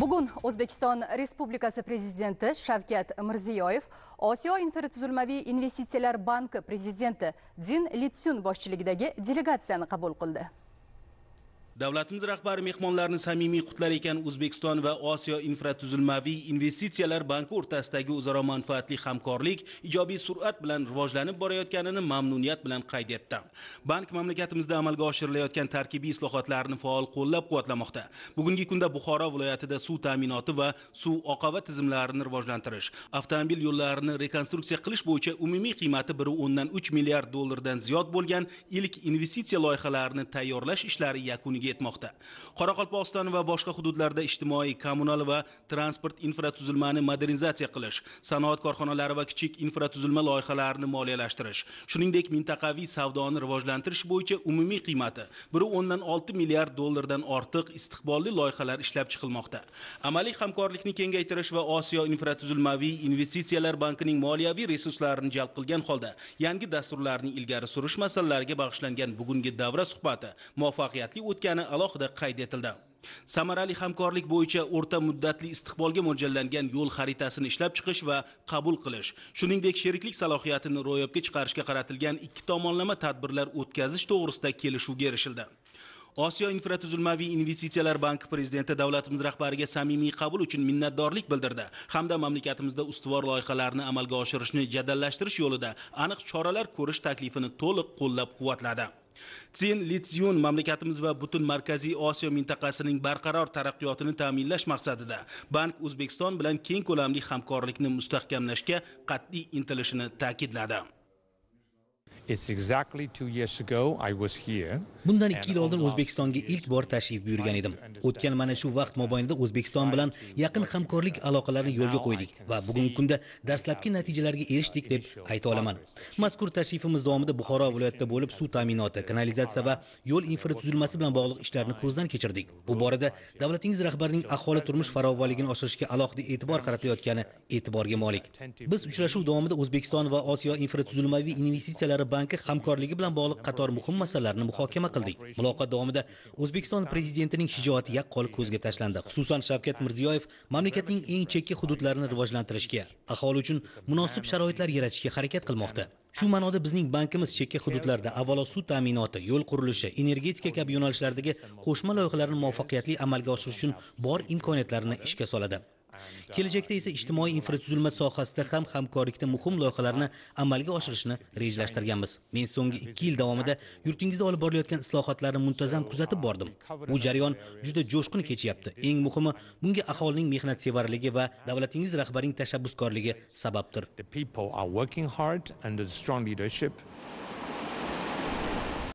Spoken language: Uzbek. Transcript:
bugun o'zbekiston respublikasi prezidenti shavkat mirziyoyev osiyo infratuzilmaviy investitsiyalar banki prezidenti din litsun boshchiligidagi delegatsiyani qabul qildi davlatimiz rahbari mehmonlarni samimiy qutlar ekan o'zbekiston va osiyo infratuzilmaviy investitsiyalar banki o'rtasidagi o'zaro manfaatli hamkorlik ijobiy sur'at bilan rivojlanib borayotganini mamnuniyat bilan qayd etdi bank mamlakatimizda amalga oshirilayotgan tarkibiy islohotlarni faol qo'llab quvvatlamoqda bugungi kunda buxoro viloyatida suv ta'minoti va suv oqava tizimlarini rivojlantirish avtomobil yo'llarini rekonstruksiya qilish bo'yicha umumiy qiymati bir o'ndan uch milliard dollardan ziyod bo'lgan ilk investitsiya loyihalarini tayyorlash ishlari yakuniga yetmoqda qoraqalpog'iston va boshqa hududlarda ijtimoiy kommunal va transport infratuzilmani modernizatsiya qilish sanoat korxonalari va kichik infratuzilma loyihalarini moliyalashtirish shuningdek mintaqaviy savdoni rivojlantirish bo'yicha umumiy qiymati bir o'ndan olti milliard dollardan ortiq istiqbolli loyihalar ishlab chiqilmoqda amaliy hamkorlikni kengaytirish va osiyo infratuzilmaviy investitsiyalar bankining moliyaviy resurslarini jalb qilgan holda yangi dasturlarning ilgari surish masalalariga bag'ishlangan bugungi davra suhbati muvaffaqiyatli o'tgan ekani alohida qayd etildi samarali hamkorlik bo'yicha o'rta muddatli istiqbolga mo'ljallangan yo'l xaritasini ishlab chiqish va qabul qilish shuningdek sheriklik salohiyatini ro'yobga chiqarishga qaratilgan ikki tomonlama tadbirlar o'tkazish to'g'risida kelishuvga erishildi osiyo infratuzilmaviy investitsiyalar banki prezidenti davlatimiz rahbariga samimiy qabul uchun minnatdorlik bildirdi hamda mamlakatimizda ustuvor loyihalarni amalga oshirishni jadallashtirish yo'lida aniq choralar ko'rish taklifini to'liq qo'llab quvvatladi tsen litsion mamlakatimiz va butun markaziy osiyo mintaqasining barqaror taraqqiyotini ta'minlash maqsadida bank o'zbekiston bilan keng ko'lamli hamkorlikni mustahkamlashga qat'iy intilishini ta'kidladi bundan ikki yil oldin o'zbekistonga ilk bor tashrif buyurgan edim o'tgan mana shu vaqt mobaynida o'zbekiston bilan yaqin hamkorlik aloqalarini yo'lga qo'ydik va bugungi kunda dastlabki natijalarga erishdik deb ayta olaman mazkur tashrifimiz davomida buxoro viloyatida bo'lib suv ta'minoti kanalizatsiya va yo'l infratuzilmasi bilan bog'liq ishlarni ko'zdan kechirdik bu borada davlatingiz rahbarining aholi turmush farovonligini oshirishga alohida e'tibor qaratayotgani e'tiborga molik biz uchrashuv davomida o'zbekiston va osiyo infratuzilmaviy investitsiyalari banki hamkorligi bilan bog'liq qator muhim masalalarni muhokama qildik muloqot davomida o'zbekiston prezidentining shijoati yaqqol ko'zga tashlandi xususan shavkat mirziyoyev mamlakatning eng chekka hududlarini rivojlantirishga aholi uchun munosib sharoitlar yaratishga harakat qilmoqda shu ma'noda bizning bankimiz chekka hududlarda avvalo suv ta'minoti yo'l qurilishi energetika kabi yo'nalishlardagi qo'shma loyihalarni muvaffaqiyatli amalga oshirish uchun bor imkoniyatlarni ishga soladi Uh, kelajakda esa ijtimoiy infratuzilma sohasida ham hamkorlikda muhim loyihalarni amalga oshirishni rejalashtirganmiz men so'nggi ikki yil davomida yurtingizda olib borilayotgan islohotlarni muntazam kuzatib uh, bordim bu jarayon juda jo'shqin kechyapti eng muhimi bunga aholining mehnatsevarligi va davlatingiz rahbarining tashabbuskorligi sababdir